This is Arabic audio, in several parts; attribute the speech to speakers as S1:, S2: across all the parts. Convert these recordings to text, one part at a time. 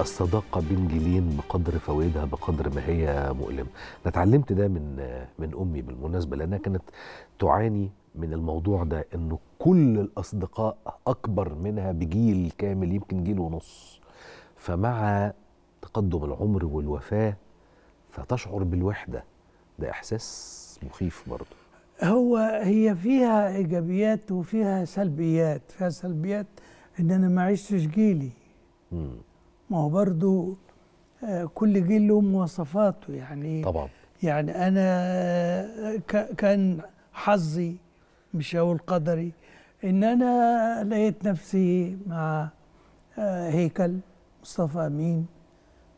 S1: الصداقه بين جيلين بقدر فوائدها بقدر ما هي مؤلمه انا اتعلمت ده من من امي بالمناسبه لانها كانت تعاني من الموضوع ده انه كل الاصدقاء اكبر منها بجيل كامل يمكن جيل ونص فمع تقدم العمر والوفاه فتشعر بالوحده ده احساس مخيف برضه
S2: هو هي فيها ايجابيات وفيها سلبيات فيها سلبيات ان انا ما عشتش جيلي مم. ما هو برضه آه، كل جيل له مواصفاته يعني طبعا يعني انا آه، كان حظي مش هقول قدري ان انا لقيت نفسي مع آه، هيكل مصطفى امين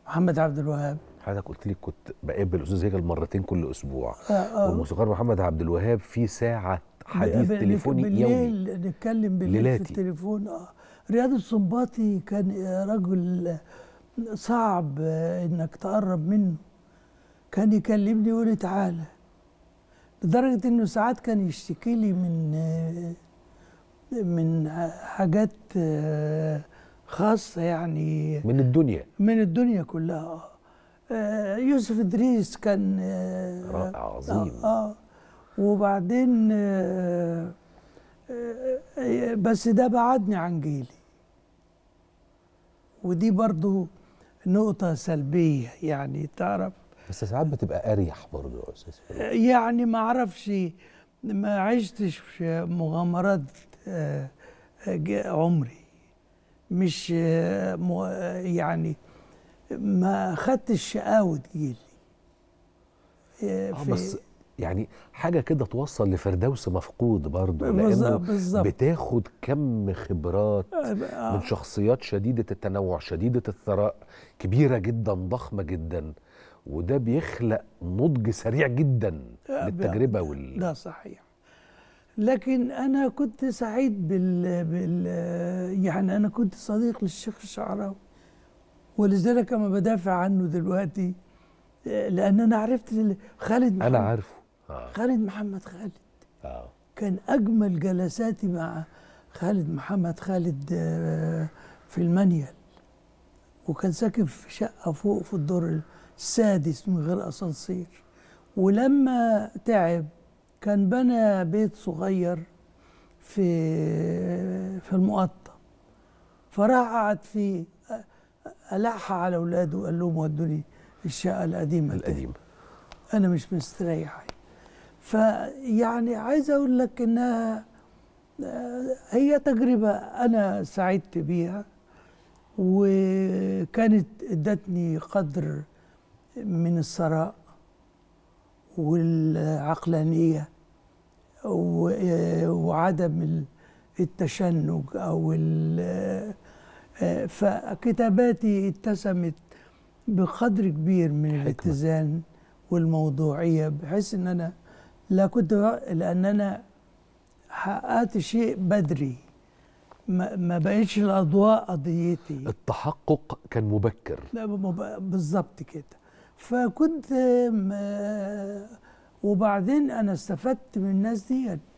S2: محمد عبد الوهاب
S1: حضرتك قلت لي كنت بقابل الاستاذ هيكل مرتين كل اسبوع والموسيقار محمد عبد الوهاب في ساعه حديث تليفوني يومي
S2: نتكلم بالليل في التليفون اه رياض السنباطي كان رجل صعب انك تقرب منه كان يكلمني يقول لي تعالى لدرجه انه ساعات كان يشتكي لي من من حاجات خاصه يعني من الدنيا من الدنيا كلها اه يوسف ادريس كان رائع عظيم اه, آه وبعدين آه بس ده بعدني عن جيلي ودي برضو نقطة سلبية يعني تعرف
S1: بس ساعات بتبقى أريح برضو
S2: يا أستاذ يعني ما أعرفش ما عشتش في مغامرات آه، عمري مش آه، يعني ما خدتش شقاوة جيلي آه, آه، بس
S1: يعني حاجه كده توصل لفردوس مفقود برضه لانه بالزبط. بتاخد كم خبرات آه، آه. من شخصيات شديده التنوع شديده الثراء كبيره جدا ضخمه جدا وده بيخلق نضج سريع جدا آه، للتجربه وال
S2: ده صحيح لكن انا كنت سعيد بال, بال... يعني انا كنت صديق للشيخ الشعراوي ولذلك انا بدافع عنه دلوقتي لان انا عرفت خالد محمد انا عارفه آه. خالد محمد خالد آه. كان اجمل جلساتي مع خالد محمد خالد آه، في المانيال وكان ساكن في شقه فوق في الدور السادس من غير اسانسير ولما تعب كان بنى بيت صغير في في المقطم فراح قعد فيه آه، ألح على اولاده وقال لهم ودوني الشقه القديمه القديمه انا مش مستريح فيعني عايز اقول لك انها آه، هي تجربه انا سعدت بيها وكانت ادتني قدر من الثراء والعقلانيه آه، وعدم التشنج او آه، فكتاباتي اتسمت بقدر كبير من الاتزان والموضوعيه بحيث ان انا لا كنت لأن أنا حققت شيء بدري ما, ما بقتش الأضواء قضيتي التحقق
S1: كان مبكر
S2: بالظبط كده فكنت وبعدين أنا استفدت من الناس ديت